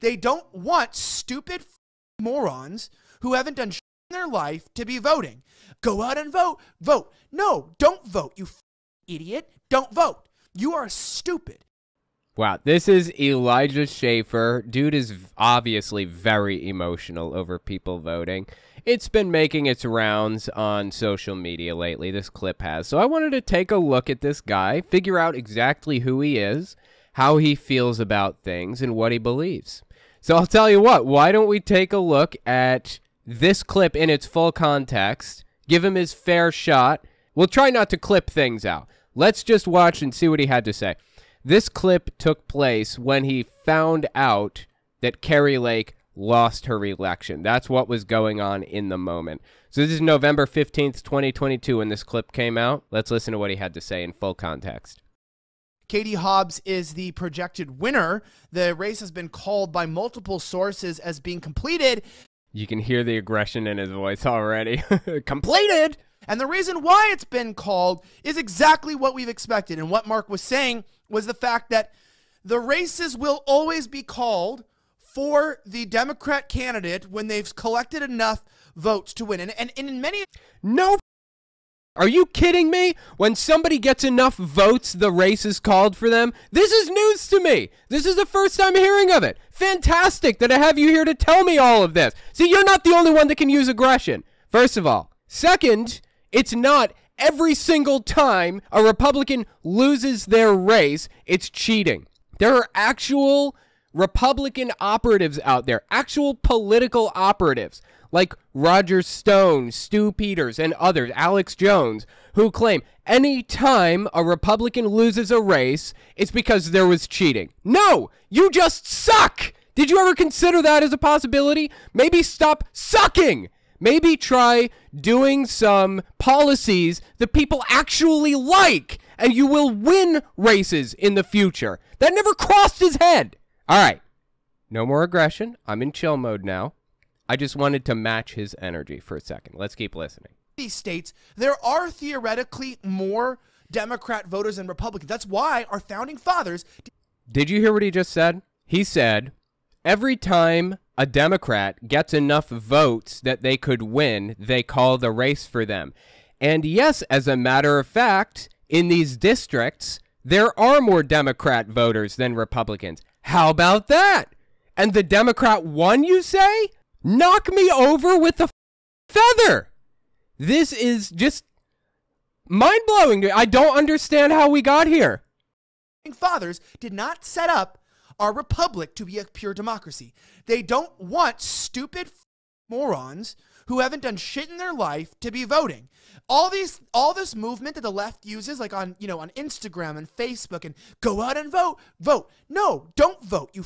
They don't want stupid morons who haven't done shit in their life to be voting. Go out and vote. Vote. No, don't vote, you idiot. Don't vote. You are stupid. Wow, this is Elijah Schaefer. Dude is obviously very emotional over people voting. It's been making its rounds on social media lately, this clip has. So I wanted to take a look at this guy, figure out exactly who he is, how he feels about things, and what he believes. So I'll tell you what, why don't we take a look at this clip in its full context, give him his fair shot. We'll try not to clip things out. Let's just watch and see what he had to say. This clip took place when he found out that Carrie Lake lost her election. That's what was going on in the moment. So this is November 15th, 2022 when this clip came out. Let's listen to what he had to say in full context. Katie Hobbs is the projected winner. The race has been called by multiple sources as being completed. You can hear the aggression in his voice already. completed! And the reason why it's been called is exactly what we've expected. And what Mark was saying was the fact that the races will always be called for the Democrat candidate when they've collected enough votes to win. And, and, and in many. No are you kidding me? When somebody gets enough votes, the race is called for them? This is news to me. This is the first time hearing of it. Fantastic that I have you here to tell me all of this. See, you're not the only one that can use aggression, first of all. Second, it's not every single time a Republican loses their race, it's cheating. There are actual Republican operatives out there, actual political operatives like Roger Stone, Stu Peters, and others, Alex Jones, who claim any time a Republican loses a race, it's because there was cheating. No, you just suck. Did you ever consider that as a possibility? Maybe stop sucking. Maybe try doing some policies that people actually like, and you will win races in the future. That never crossed his head. All right. No more aggression. I'm in chill mode now. I just wanted to match his energy for a second. Let's keep listening. These states, there are theoretically more Democrat voters than Republicans. That's why our founding fathers. Did you hear what he just said? He said, every time a Democrat gets enough votes that they could win, they call the race for them. And yes, as a matter of fact, in these districts, there are more Democrat voters than Republicans. How about that? And the Democrat won, you say? knock me over with a feather. This is just mind blowing. I don't understand how we got here. Fathers did not set up our republic to be a pure democracy. They don't want stupid morons who haven't done shit in their life to be voting. All these all this movement that the left uses like on, you know, on Instagram and Facebook and go out and vote, vote. No, don't vote, you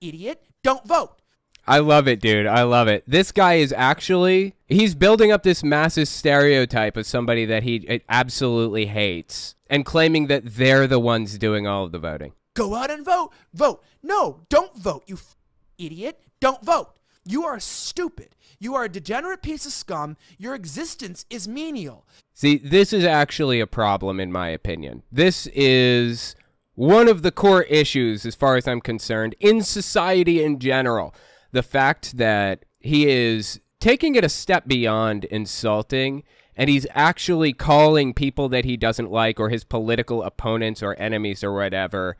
idiot. Don't vote. I love it, dude. I love it. This guy is actually he's building up this massive stereotype of somebody that he absolutely hates and claiming that they're the ones doing all of the voting. Go out and vote. Vote. No, don't vote, you idiot. Don't vote. You are stupid. You are a degenerate piece of scum. Your existence is menial. See, this is actually a problem, in my opinion. This is one of the core issues, as far as I'm concerned, in society in general the fact that he is taking it a step beyond insulting and he's actually calling people that he doesn't like or his political opponents or enemies or whatever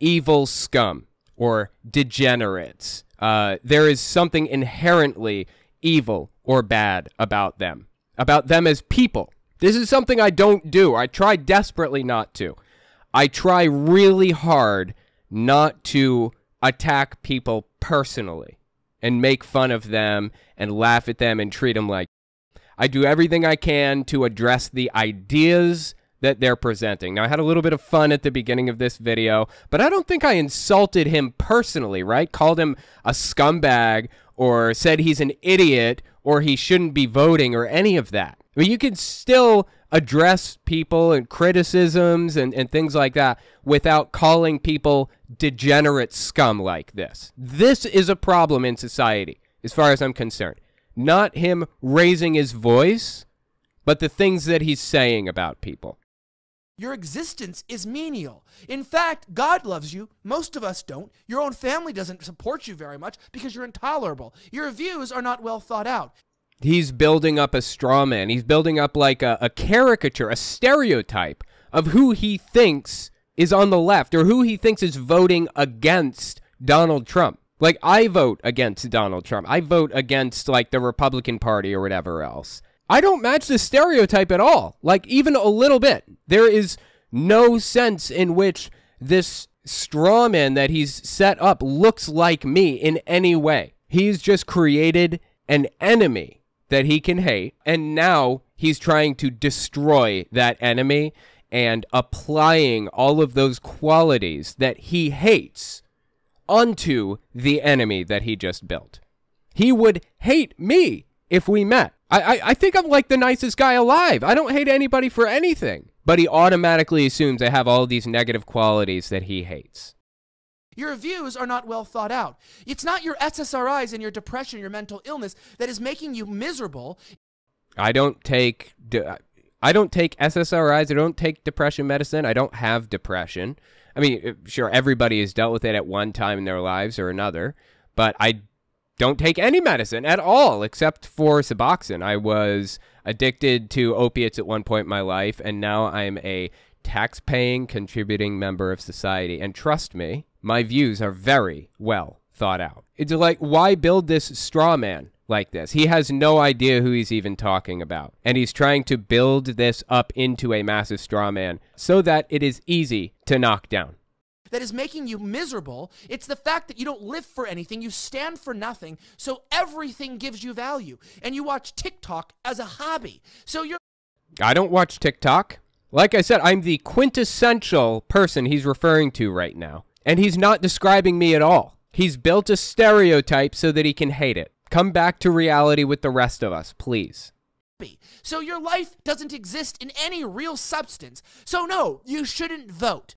evil scum or degenerates. Uh, there is something inherently evil or bad about them, about them as people. This is something I don't do. I try desperately not to. I try really hard not to attack people personally and make fun of them and laugh at them and treat them like I do everything I can to address the ideas that they're presenting. Now, I had a little bit of fun at the beginning of this video, but I don't think I insulted him personally, right? Called him a scumbag or said he's an idiot or he shouldn't be voting or any of that. I mean, you can still address people and criticisms and, and things like that without calling people degenerate scum like this. This is a problem in society, as far as I'm concerned. Not him raising his voice, but the things that he's saying about people. Your existence is menial. In fact, God loves you. Most of us don't. Your own family doesn't support you very much because you're intolerable. Your views are not well thought out he's building up a straw man. He's building up like a, a caricature, a stereotype of who he thinks is on the left or who he thinks is voting against Donald Trump. Like I vote against Donald Trump. I vote against like the Republican Party or whatever else. I don't match the stereotype at all. Like even a little bit. There is no sense in which this straw man that he's set up looks like me in any way. He's just created an enemy that he can hate, and now he's trying to destroy that enemy and applying all of those qualities that he hates onto the enemy that he just built. He would hate me if we met. I, I, I, think I'm like the nicest guy alive. I don't hate anybody for anything. But he automatically assumes I have all these negative qualities that he hates. Your views are not well thought out. It's not your SSRIs and your depression, your mental illness that is making you miserable. I don't take I don't take SSRIs. I don't take depression medicine. I don't have depression. I mean, sure, everybody has dealt with it at one time in their lives or another, but I don't take any medicine at all except for Suboxone. I was addicted to opiates at one point in my life, and now I'm a tax paying, contributing member of society. And trust me, my views are very well thought out. It's like, why build this straw man like this? He has no idea who he's even talking about. And he's trying to build this up into a massive straw man so that it is easy to knock down that is making you miserable. It's the fact that you don't live for anything, you stand for nothing, so everything gives you value. And you watch TikTok as a hobby. So you're. I don't watch TikTok. Like I said, I'm the quintessential person he's referring to right now. And he's not describing me at all. He's built a stereotype so that he can hate it. Come back to reality with the rest of us, please. So your life doesn't exist in any real substance. So no, you shouldn't vote.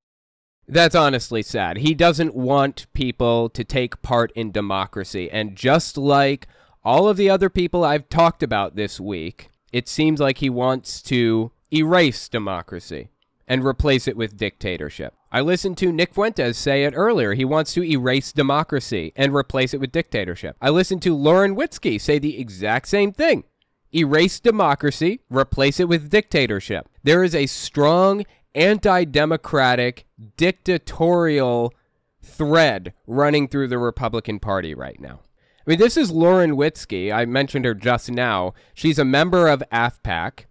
That's honestly sad. He doesn't want people to take part in democracy. And just like all of the other people I've talked about this week, it seems like he wants to erase democracy and replace it with dictatorship. I listened to Nick Fuentes say it earlier. He wants to erase democracy and replace it with dictatorship. I listened to Lauren Witzke say the exact same thing. Erase democracy, replace it with dictatorship. There is a strong anti democratic, dictatorial thread running through the Republican Party right now. I mean, this is Lauren Witzke. I mentioned her just now. She's a member of AFPAC.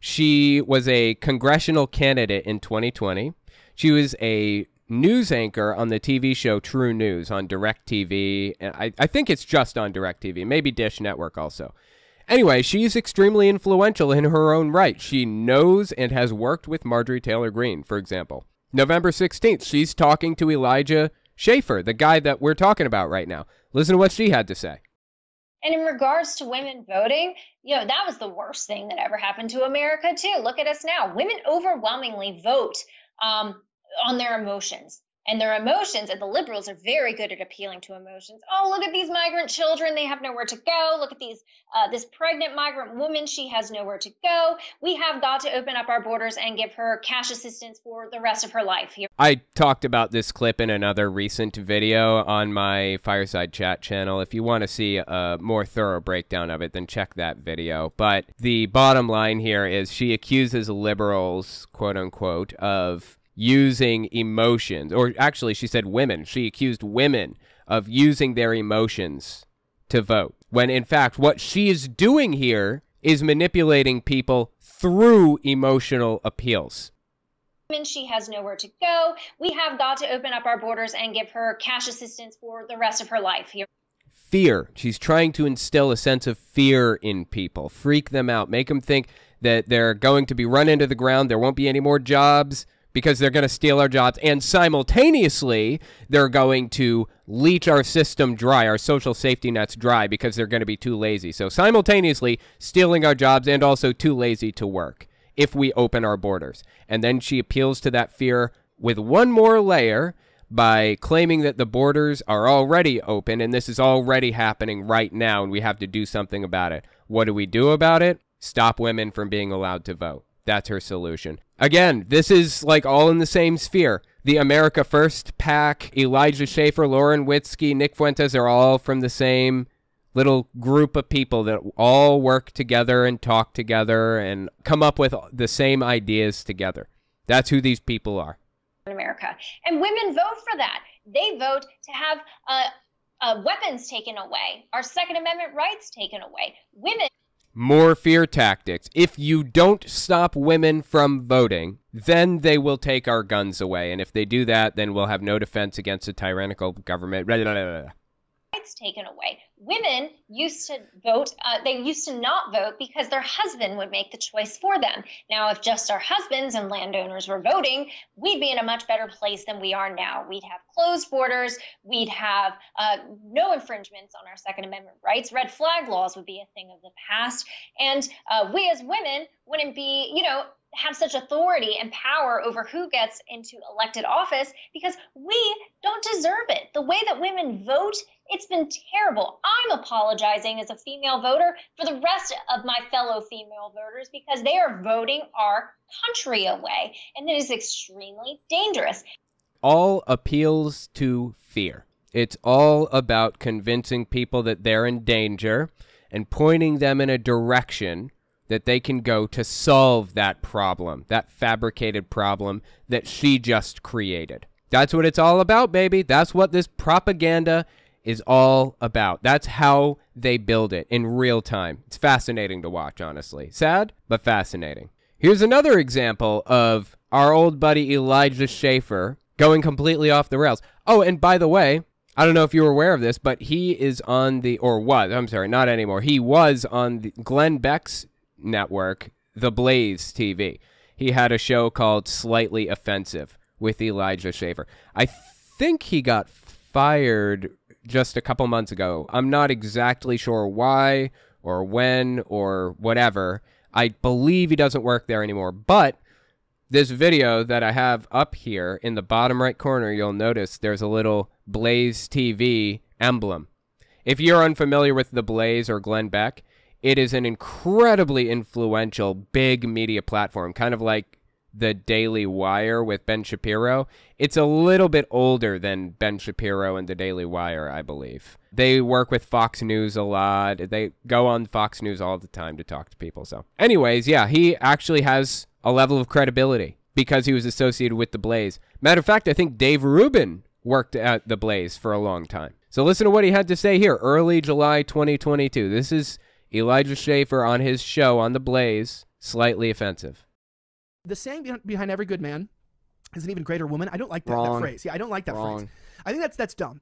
She was a congressional candidate in 2020. She was a news anchor on the TV show True News on DirecTV. And I, I think it's just on DirecTV, maybe Dish Network also. Anyway, she's extremely influential in her own right. She knows and has worked with Marjorie Taylor Greene, for example. November 16th, she's talking to Elijah Schaefer, the guy that we're talking about right now. Listen to what she had to say. And in regards to women voting, you know, that was the worst thing that ever happened to America, too. Look at us now. Women overwhelmingly vote um, on their emotions and their emotions. And the liberals are very good at appealing to emotions. Oh, look at these migrant children; they have nowhere to go. Look at these uh, this pregnant migrant woman; she has nowhere to go. We have got to open up our borders and give her cash assistance for the rest of her life. Here, I talked about this clip in another recent video on my Fireside Chat channel. If you want to see a more thorough breakdown of it, then check that video. But the bottom line here is she accuses liberals, quote unquote, of using emotions, or actually, she said women. She accused women of using their emotions to vote. When in fact, what she is doing here is manipulating people through emotional appeals. She has nowhere to go. We have got to open up our borders and give her cash assistance for the rest of her life here. Fear. She's trying to instill a sense of fear in people, freak them out, make them think that they're going to be run into the ground, there won't be any more jobs, because they're going to steal our jobs and simultaneously they're going to leach our system dry, our social safety nets dry because they're going to be too lazy. So simultaneously stealing our jobs and also too lazy to work if we open our borders. And then she appeals to that fear with one more layer by claiming that the borders are already open and this is already happening right now and we have to do something about it. What do we do about it? Stop women from being allowed to vote. That's her solution. Again, this is like all in the same sphere. The America First pack, Elijah Schaefer, Lauren Witzke, Nick Fuentes are all from the same little group of people that all work together and talk together and come up with the same ideas together. That's who these people are. In America. And women vote for that. They vote to have uh, uh, weapons taken away, our Second Amendment rights taken away. Women more fear tactics. If you don't stop women from voting, then they will take our guns away. And if they do that, then we'll have no defense against a tyrannical government rights taken away. Women used to vote, uh, they used to not vote because their husband would make the choice for them. Now, if just our husbands and landowners were voting, we'd be in a much better place than we are now. We'd have closed borders, we'd have uh, no infringements on our Second Amendment rights, red flag laws would be a thing of the past, and uh, we as women wouldn't be, you know, have such authority and power over who gets into elected office because we don't deserve it. The way that women vote, it's been terrible. I'm apologizing as a female voter for the rest of my fellow female voters because they are voting our country away, and it is extremely dangerous. All appeals to fear. It's all about convincing people that they're in danger and pointing them in a direction that they can go to solve that problem, that fabricated problem that she just created. That's what it's all about, baby. That's what this propaganda is all about. That's how they build it in real time. It's fascinating to watch, honestly. Sad, but fascinating. Here's another example of our old buddy Elijah Schaefer going completely off the rails. Oh, and by the way, I don't know if you were aware of this, but he is on the, or was, I'm sorry, not anymore. He was on the, Glenn Beck's network, The Blaze TV. He had a show called Slightly Offensive with Elijah Shaver. I think he got fired just a couple months ago. I'm not exactly sure why or when or whatever. I believe he doesn't work there anymore, but this video that I have up here in the bottom right corner, you'll notice there's a little Blaze TV emblem. If you're unfamiliar with the Blaze or Glenn Beck, it is an incredibly influential, big media platform, kind of like the Daily Wire with Ben Shapiro. It's a little bit older than Ben Shapiro and the Daily Wire, I believe. They work with Fox News a lot. They go on Fox News all the time to talk to people. So, anyways, yeah, he actually has a level of credibility because he was associated with the Blaze. Matter of fact, I think Dave Rubin worked at the Blaze for a long time. So, listen to what he had to say here early July 2022. This is Elijah Schaefer on his show on The Blaze, slightly offensive. The saying behind every good man is an even greater woman. I don't like that, that phrase. Yeah, I don't like that Wrong. phrase. I think that's that's dumb.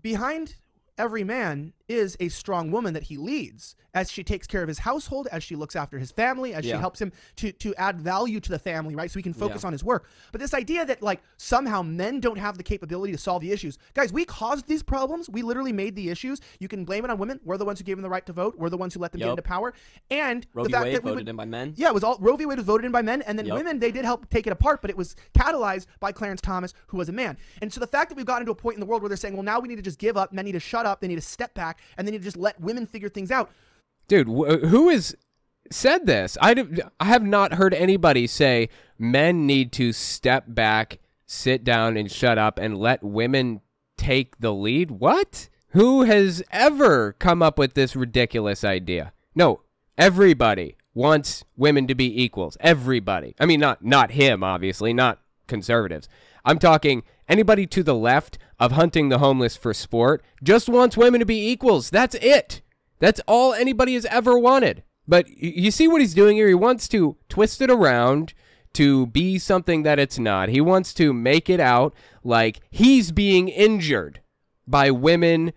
Behind every man is a strong woman that he leads as she takes care of his household, as she looks after his family, as yeah. she helps him to, to add value to the family, right? So he can focus yeah. on his work. But this idea that like somehow men don't have the capability to solve the issues. Guys, we caused these problems. We literally made the issues. You can blame it on women. We're the ones who gave them the right to vote. We're the ones who let them yep. get into power. And Roe the fact Wade that we voted would, in by men. Yeah, it was all Roe v. Wade was voted in by men. And then yep. women, they did help take it apart, but it was catalyzed by Clarence Thomas, who was a man. And so the fact that we've gotten to a point in the world where they're saying, well, now we need to just give up. Men need to shut shut up. They need to step back and they need to just let women figure things out. Dude, wh- who is said this? I, d- I have not heard anybody say men need to step back, sit down, and shut up and let women take the lead. What? Who has ever come up with this ridiculous idea? No, everybody wants women to be equals. Everybody. I mean, not not him, obviously, not conservatives. I'm talking Anybody to the left of hunting the homeless for sport just wants women to be equals. That's it. That's all anybody has ever wanted. But you see what he's doing here? He wants to twist it around to be something that it's not. He wants to make it out like he's being injured by women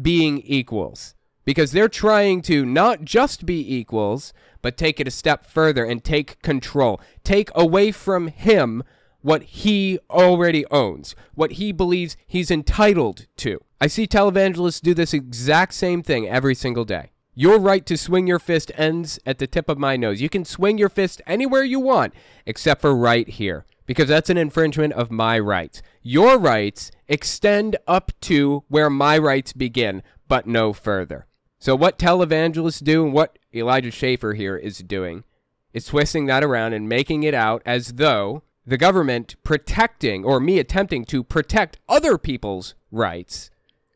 being equals because they're trying to not just be equals, but take it a step further and take control, take away from him what he already owns, what he believes he's entitled to. I see televangelists do this exact same thing every single day. Your right to swing your fist ends at the tip of my nose. You can swing your fist anywhere you want, except for right here, because that's an infringement of my rights. Your rights extend up to where my rights begin, but no further. So, what televangelists do and what Elijah Schaefer here is doing is twisting that around and making it out as though the government protecting or me attempting to protect other people's rights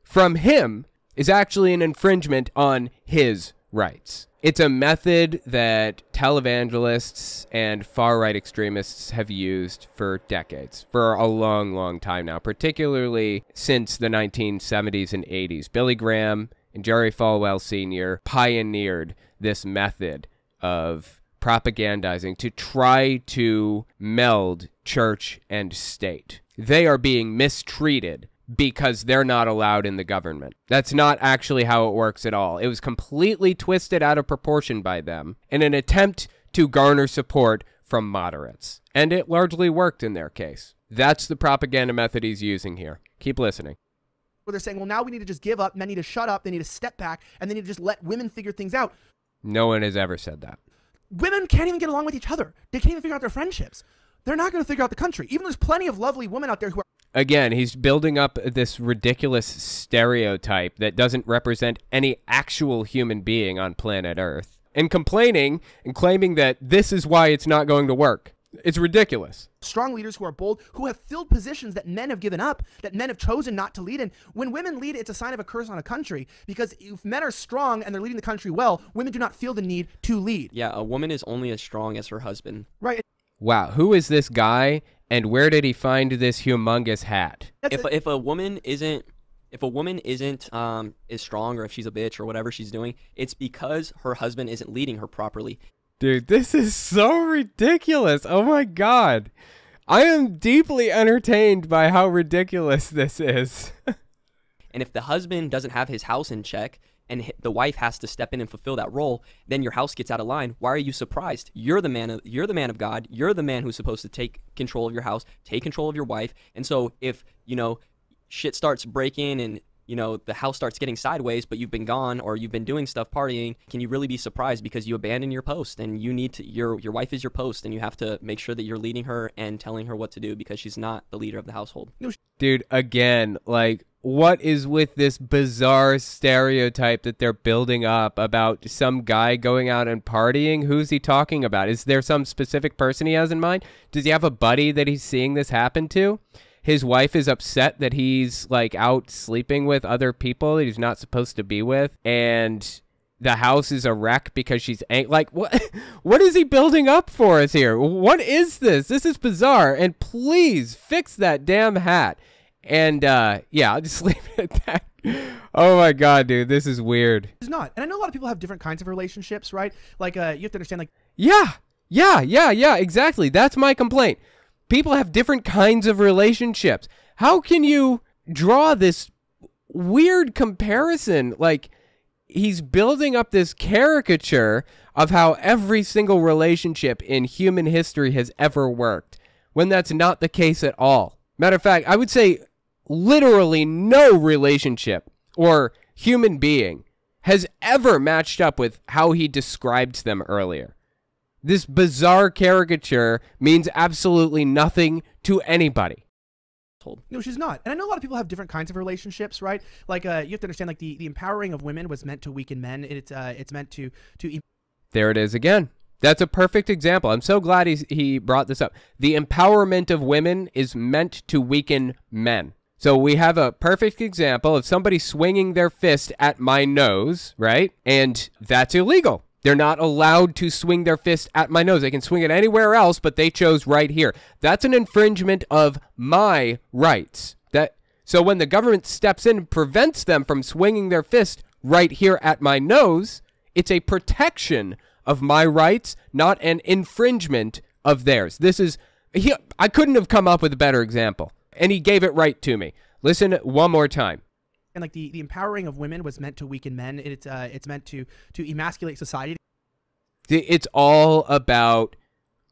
from him is actually an infringement on his rights. It's a method that televangelists and far right extremists have used for decades, for a long, long time now, particularly since the 1970s and 80s. Billy Graham and Jerry Falwell Sr. pioneered this method of propagandizing to try to meld church and state. They are being mistreated because they're not allowed in the government. That's not actually how it works at all. It was completely twisted out of proportion by them in an attempt to garner support from moderates. And it largely worked in their case. That's the propaganda method he's using here. Keep listening where they're saying, well, now we need to just give up, men need to shut up, they need to step back, and they need to just let women figure things out. No one has ever said that women can't even get along with each other. They can't even figure out their friendships. They're not going to figure out the country. Even there's plenty of lovely women out there who are. Again, he's building up this ridiculous stereotype that doesn't represent any actual human being on planet Earth and complaining and claiming that this is why it's not going to work. It's ridiculous. Strong leaders who are bold, who have filled positions that men have given up, that men have chosen not to lead in. When women lead, it's a sign of a curse on a country because if men are strong and they're leading the country well, women do not feel the need to lead. Yeah, a woman is only as strong as her husband. Right. Wow, who is this guy and where did he find this humongous hat? if a, if a woman isn't if a woman isn't um, is strong or if she's a bitch or whatever she's doing, it's because her husband isn't leading her properly. Dude, this is so ridiculous. Oh my god. I am deeply entertained by how ridiculous this is. and if the husband doesn't have his house in check and the wife has to step in and fulfill that role, then your house gets out of line. Why are you surprised? You're the man of you're the man of God. You're the man who's supposed to take control of your house, take control of your wife. And so if, you know, shit starts breaking and you know, the house starts getting sideways, but you've been gone or you've been doing stuff partying, can you really be surprised because you abandon your post and you need to your your wife is your post and you have to make sure that you're leading her and telling her what to do because she's not the leader of the household. Dude, again, like what is with this bizarre stereotype that they're building up about some guy going out and partying? Who's he talking about? Is there some specific person he has in mind? Does he have a buddy that he's seeing this happen to? his wife is upset that he's like out sleeping with other people that he's not supposed to be with and the house is a wreck because she's ang- like what what is he building up for us here what is this this is bizarre and please fix that damn hat and uh yeah i'll just leave it at that oh my god dude this is weird it's not and i know a lot of people have different kinds of relationships right like uh you have to understand like yeah yeah yeah yeah exactly that's my complaint people have different kinds of relationships. How can you draw this weird comparison? Like, he's building up this caricature of how every single relationship in human history has ever worked when that's not the case at all. Matter of fact, I would say literally no relationship or human being has ever matched up with how he described them earlier. This bizarre caricature means absolutely nothing to anybody. No, she's not. And I know a lot of people have different kinds of relationships, right? Like, uh, you have to understand, like the, the empowering of women was meant to weaken men. It's uh, it's meant to to. There it is again. That's a perfect example. I'm so glad he's, he brought this up. The empowerment of women is meant to weaken men. So we have a perfect example of somebody swinging their fist at my nose, right? And that's illegal. They're not allowed to swing their fist at my nose. They can swing it anywhere else, but they chose right here. That's an infringement of my rights. That so when the government steps in and prevents them from swinging their fist right here at my nose, it's a protection of my rights, not an infringement of theirs. This is he, I couldn't have come up with a better example. And he gave it right to me. Listen one more time and like the, the empowering of women was meant to weaken men. It's uh, it's meant to to emasculate society. It's all about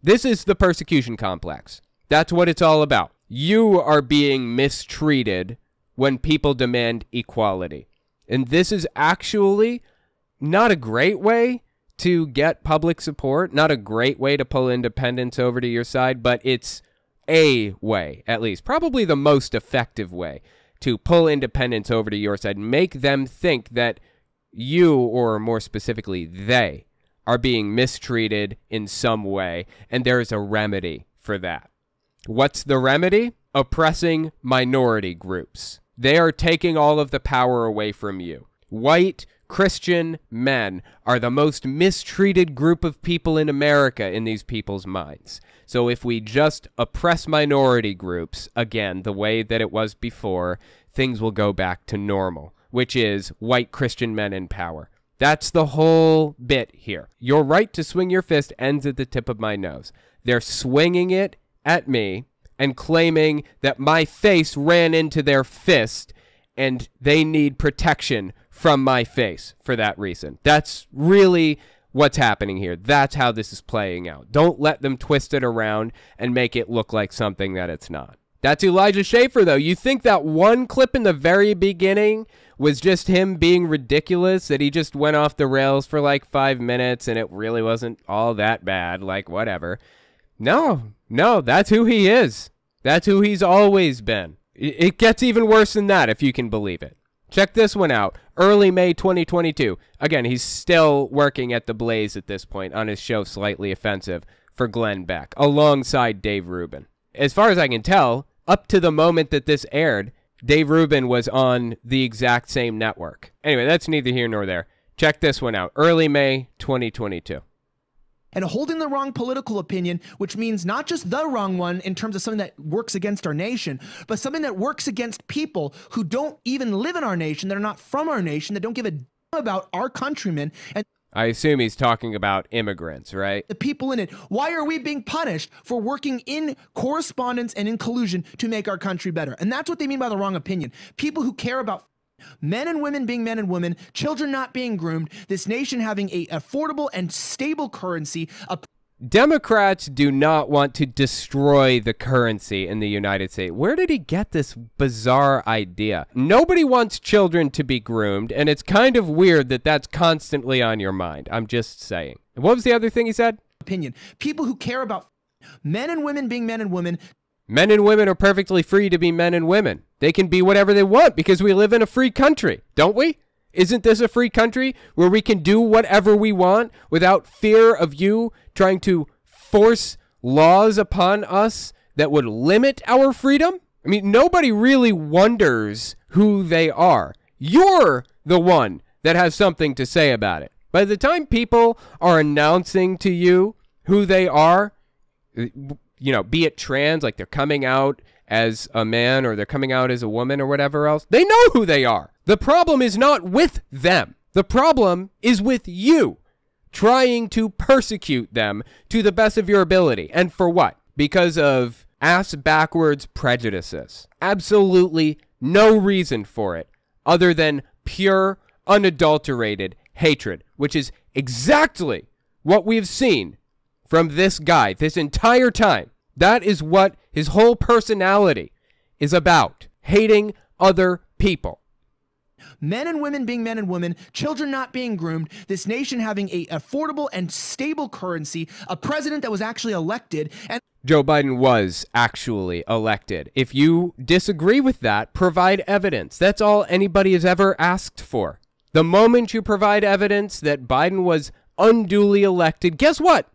this is the persecution complex. That's what it's all about. You are being mistreated when people demand equality. And this is actually not a great way to get public support, not a great way to pull independents over to your side, but it's a way, at least, probably the most effective way to pull independents over to your side, make them think that you, or more specifically, they, are being mistreated in some way, and there is a remedy for that. What's the remedy? Oppressing minority groups. They are taking all of the power away from you. White, Christian men are the most mistreated group of people in America in these people's minds. So if we just oppress minority groups again, the way that it was before, things will go back to normal, which is white Christian men in power. That's the whole bit here. Your right to swing your fist ends at the tip of my nose. They're swinging it at me and claiming that my face ran into their fist and they need protection from my face for that reason. That's really what's happening here. That's how this is playing out. Don't let them twist it around and make it look like something that it's not. That's Elijah Schaefer, though. You think that one clip in the very beginning was just him being ridiculous, that he just went off the rails for like five minutes and it really wasn't all that bad, like whatever. No, no, that's who he is. That's who he's always been. It gets even worse than that, if you can believe it. Check this one out. Early May 2022. Again, he's still working at the Blaze at this point on his show Slightly Offensive for Glenn Beck alongside Dave Rubin. As far as I can tell, up to the moment that this aired, Dave Rubin was on the exact same network. Anyway, that's neither here nor there. Check this one out. Early May 2022 and holding the wrong political opinion, which means not just the wrong one in terms of something that works against our nation, but something that works against people who don't even live in our nation, that are not from our nation, that don't give a damn about our countrymen. And I assume he's talking about immigrants, right? The people in it. Why are we being punished for working in correspondence and in collusion to make our country better? And that's what they mean by the wrong opinion. People who care about men and women being men and women, children not being groomed, this nation having a affordable and stable currency. Democrats do not want to destroy the currency in the United States. Where did he get this bizarre idea? Nobody wants children to be groomed, and it's kind of weird that that's constantly on your mind. I'm just saying. What was the other thing he said? Opinion. People who care about men and women being men and women. Men and women are perfectly free to be men and women. They can be whatever they want because we live in a free country, don't we? Isn't this a free country where we can do whatever we want without fear of you trying to force laws upon us that would limit our freedom? I mean, nobody really wonders who they are. You're the one that has something to say about it. By the time people are announcing to you who they are, you know, be it trans, like they're coming out as a man or they're coming out as a woman or whatever else, they know who they are. The problem is not with them. The problem is with you trying to persecute them to the best of your ability. And for what? Because of ass backwards prejudices. Absolutely no reason for it other than pure, unadulterated hatred, which is exactly what we've seen from this guy this entire time. That is what his whole personality is about hating other people. Men and women being men and women, children not being groomed, this nation having a affordable and stable currency, a president that was actually elected, and Joe Biden was actually elected. If you disagree with that, provide evidence. That's all anybody has ever asked for. The moment you provide evidence that Biden was unduly elected, guess what?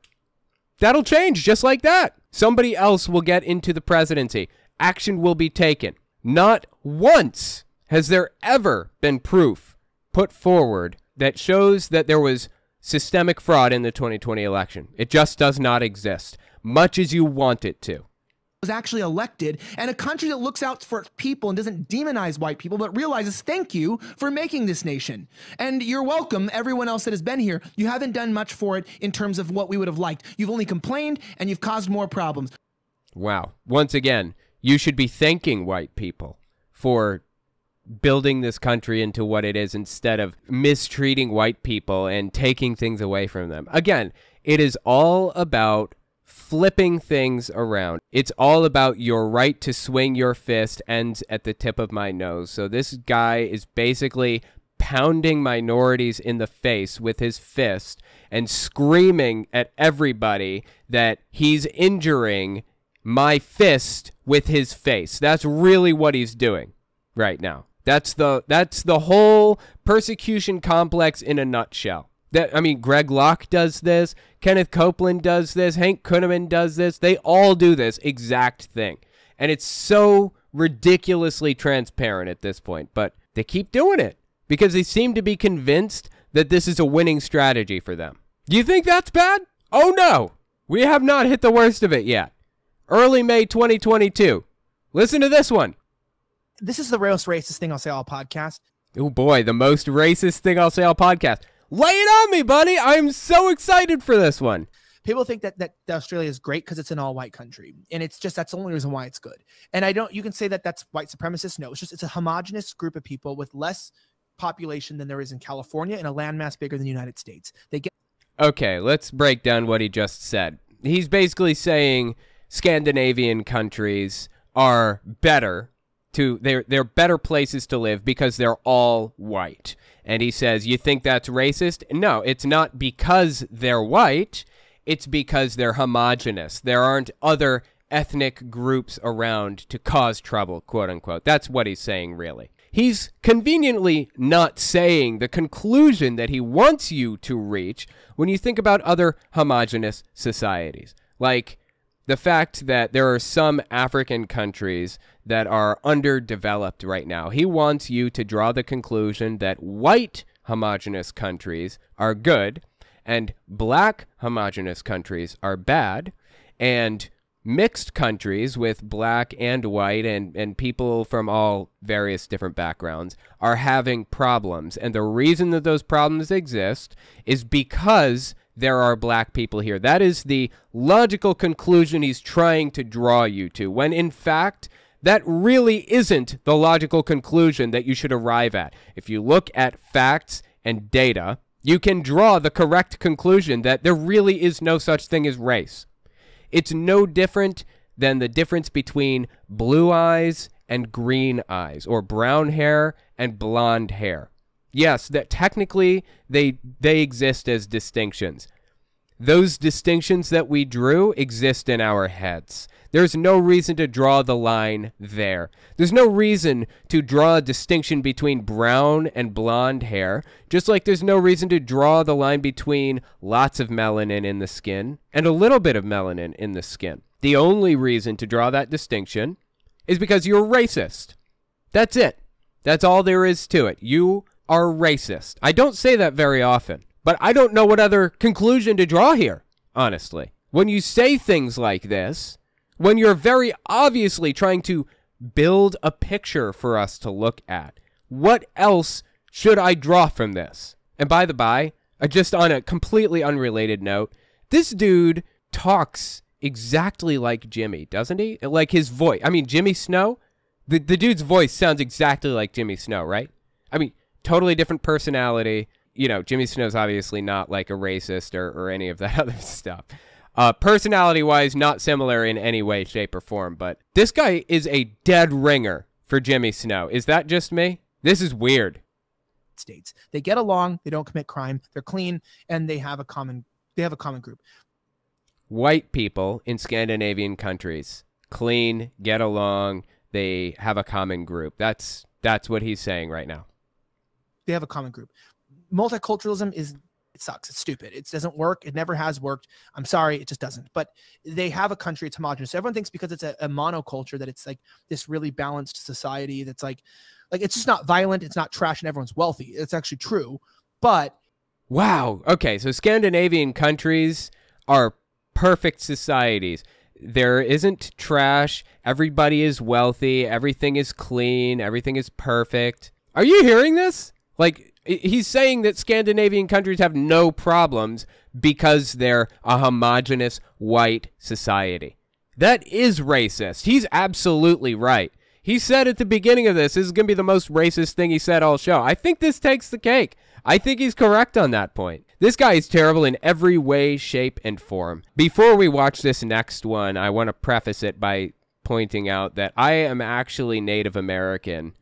That'll change just like that. Somebody else will get into the presidency. Action will be taken. Not once has there ever been proof put forward that shows that there was systemic fraud in the 2020 election. It just does not exist, much as you want it to was actually elected, and a country that looks out for its people and doesn't demonize white people, but realizes thank you for making this nation. And you're welcome, everyone else that has been here. You haven't done much for it in terms of what we would have liked. You've only complained and you've caused more problems. Wow. Once again, you should be thanking white people for building this country into what it is instead of mistreating white people and taking things away from them. Again, it is all about flipping things around. It's all about your right to swing your fist ends at the tip of my nose. So this guy is basically pounding minorities in the face with his fist and screaming at everybody that he's injuring my fist with his face. That's really what he's doing right now. That's the that's the whole persecution complex in a nutshell. That I mean, Greg Locke does this, Kenneth Copeland does this, Hank Kuhneman does this. They all do this exact thing, and it's so ridiculously transparent at this point. But they keep doing it because they seem to be convinced that this is a winning strategy for them. Do you think that's bad? Oh no, we have not hit the worst of it yet. Early May 2022. Listen to this one. This is the most racist thing I'll say all podcast. Oh boy, the most racist thing I'll say all podcast. Lay it on me, buddy. I'm so excited for this one. People think that that Australia is great because it's an all-white country, and it's just that's the only reason why it's good. And I don't. You can say that that's white supremacist. No, it's just it's a homogenous group of people with less population than there is in California and a landmass bigger than the United States. They get. Okay, let's break down what he just said. He's basically saying Scandinavian countries are better to they're they're better places to live because they're all white. And he says, "You think that's racist? No, it's not because they're white. It's because they're homogenous. There aren't other ethnic groups around to cause trouble, quote unquote." That's what he's saying, really. He's conveniently not saying the conclusion that he wants you to reach when you think about other homogenous societies. Like the fact that there are some African countries that are underdeveloped right now. He wants you to draw the conclusion that white homogenous countries are good and black homogenous countries are bad and mixed countries with black and white and, and people from all various different backgrounds are having problems. And the reason that those problems exist is because there are black people here. That is the logical conclusion he's trying to draw you to, when in fact, that really isn't the logical conclusion that you should arrive at. If you look at facts and data, you can draw the correct conclusion that there really is no such thing as race. It's no different than the difference between blue eyes and green eyes, or brown hair and blonde hair yes, that technically they they exist as distinctions. Those distinctions that we drew exist in our heads. There's no reason to draw the line there. There's no reason to draw a distinction between brown and blonde hair, just like there's no reason to draw the line between lots of melanin in the skin and a little bit of melanin in the skin. The only reason to draw that distinction is because you're racist. That's it. That's all there is to it. You are racist. I don't say that very often, but I don't know what other conclusion to draw here, honestly. When you say things like this, when you're very obviously trying to build a picture for us to look at, what else should I draw from this? And by the by, uh, just on a completely unrelated note, this dude talks exactly like Jimmy, doesn't he? Like his voice. I mean, Jimmy Snow, the, the dude's voice sounds exactly like Jimmy Snow, right? I mean, totally different personality. You know, Jimmy Snow's obviously not like a racist or, or any of that other stuff. Uh, personality wise, not similar in any way, shape, or form, but this guy is a dead ringer for Jimmy Snow. Is that just me? This is weird. States. They get along, they don't commit crime, they're clean, and they have a common they have a common group. White people in Scandinavian countries. Clean, get along, they have a common group. That's that's what he's saying right now they have a common group. Multiculturalism is it sucks. It's stupid. It doesn't work. It never has worked. I'm sorry. It just doesn't. But they have a country. It's homogenous. So everyone thinks because it's a, a, monoculture that it's like this really balanced society that's like, like it's just not violent. It's not trash, and everyone's wealthy. It's actually true. But wow. Okay. So Scandinavian countries are perfect societies. There isn't trash. Everybody is wealthy. Everything is clean. Everything is perfect. Are you hearing this? Like he's saying that Scandinavian countries have no problems because they're a homogenous white society. That is racist. He's absolutely right. He said at the beginning of this, this is going to be the most racist thing he said all show. I think this takes the cake. I think he's correct on that point. This guy is terrible in every way, shape, and form. Before we watch this next one, I want to preface it by pointing out that I am actually Native American,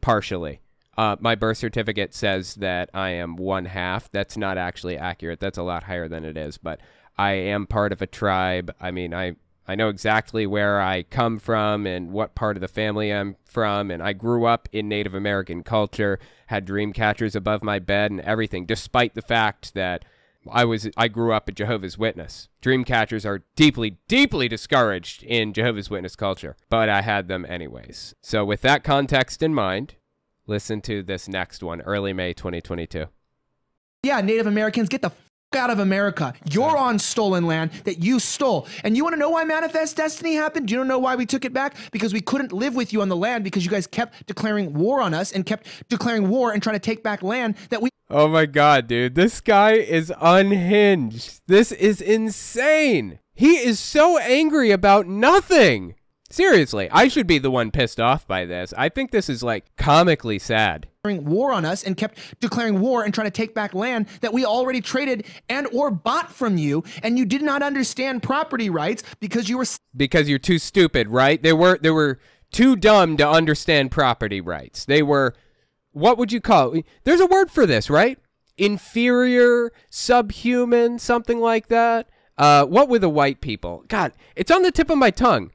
partially. Uh, my birth certificate says that I am one half. That's not actually accurate. That's a lot higher than it is, but I am part of a tribe. I mean, I I know exactly where I come from and what part of the family I'm from. And I grew up in Native American culture, had dream catchers above my bed and everything, despite the fact that I was I grew up a Jehovah's Witness. Dream catchers are deeply, deeply discouraged in Jehovah's Witness culture, but I had them anyways. So with that context in mind, listen to this next one, early May 2022. Yeah, Native Americans, get the fuck out of America. You're on stolen land that you stole. And you want to know why Manifest Destiny happened? Do you know why we took it back? Because we couldn't live with you on the land because you guys kept declaring war on us and kept declaring war and trying to take back land that we. Oh my God, dude. This guy is unhinged. This is insane. He is so angry about nothing. Seriously, I should be the one pissed off by this. I think this is like comically sad. War on us and kept declaring war and trying to take back land that we already traded and or bought from you, and you did not understand property rights because you were because you're too stupid, right? They were they were too dumb to understand property rights. They were what would you call? It? There's a word for this, right? Inferior, subhuman, something like that. Uh, what were the white people? God, it's on the tip of my tongue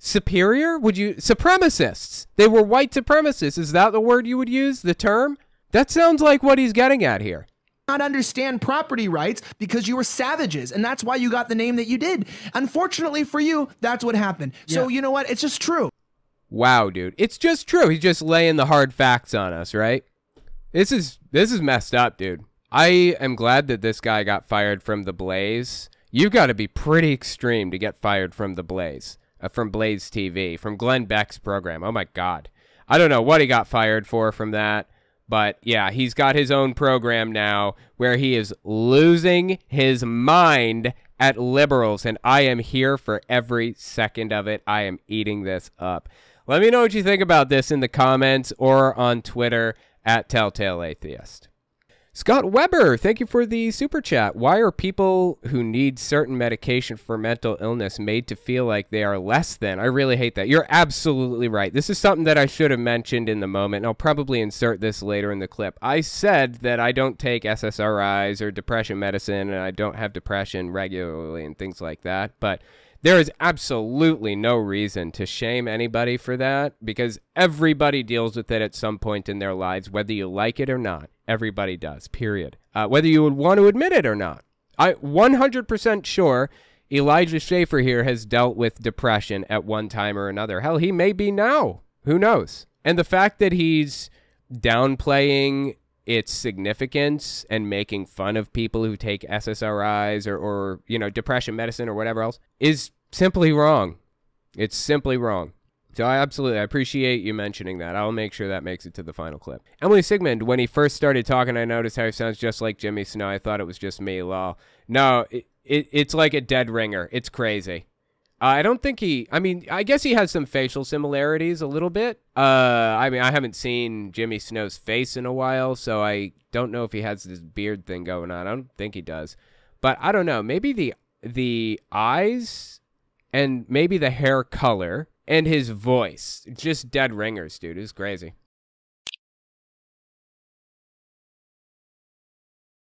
superior? Would you supremacists? They were white supremacists. Is that the word you would use? The term? That sounds like what he's getting at here not understand property rights because you were savages and that's why you got the name that you did. Unfortunately for you, that's what happened. Yeah. So you know what? It's just true. Wow, dude. It's just true. He's just laying the hard facts on us, right? This is this is messed up, dude. I am glad that this guy got fired from the Blaze. You've got to be pretty extreme to get fired from the Blaze uh, from Blaze TV, from Glenn Beck's program. Oh my God. I don't know what he got fired for from that. But yeah, he's got his own program now where he is losing his mind at liberals. And I am here for every second of it. I am eating this up. Let me know what you think about this in the comments or on Twitter at Telltale Atheist. Scott Weber, thank you for the super chat. Why are people who need certain medication for mental illness made to feel like they are less than? I really hate that. You're absolutely right. This is something that I should have mentioned in the moment, and I'll probably insert this later in the clip. I said that I don't take SSRIs or depression medicine, and I don't have depression regularly and things like that, but there is absolutely no reason to shame anybody for that because everybody deals with it at some point in their lives, whether you like it or not. Everybody does, period. Uh, whether you would want to admit it or not. I 100% sure Elijah Schaefer here has dealt with depression at one time or another. Hell, he may be now. Who knows? And the fact that he's downplaying its significance and making fun of people who take SSRIs or, or you know, depression medicine or whatever else is simply wrong. It's simply wrong. So I absolutely I appreciate you mentioning that. I'll make sure that makes it to the final clip. Emily Sigmund, when he first started talking, I noticed how he sounds just like Jimmy, Snow. I thought it was just me, lol. No, it, it, it's like a dead ringer. It's crazy. Uh, I don't think he. I mean, I guess he has some facial similarities a little bit. Uh, I mean, I haven't seen Jimmy Snow's face in a while, so I don't know if he has this beard thing going on. I don't think he does, but I don't know. Maybe the the eyes and maybe the hair color and his voice. Just dead ringers, dude. It was crazy.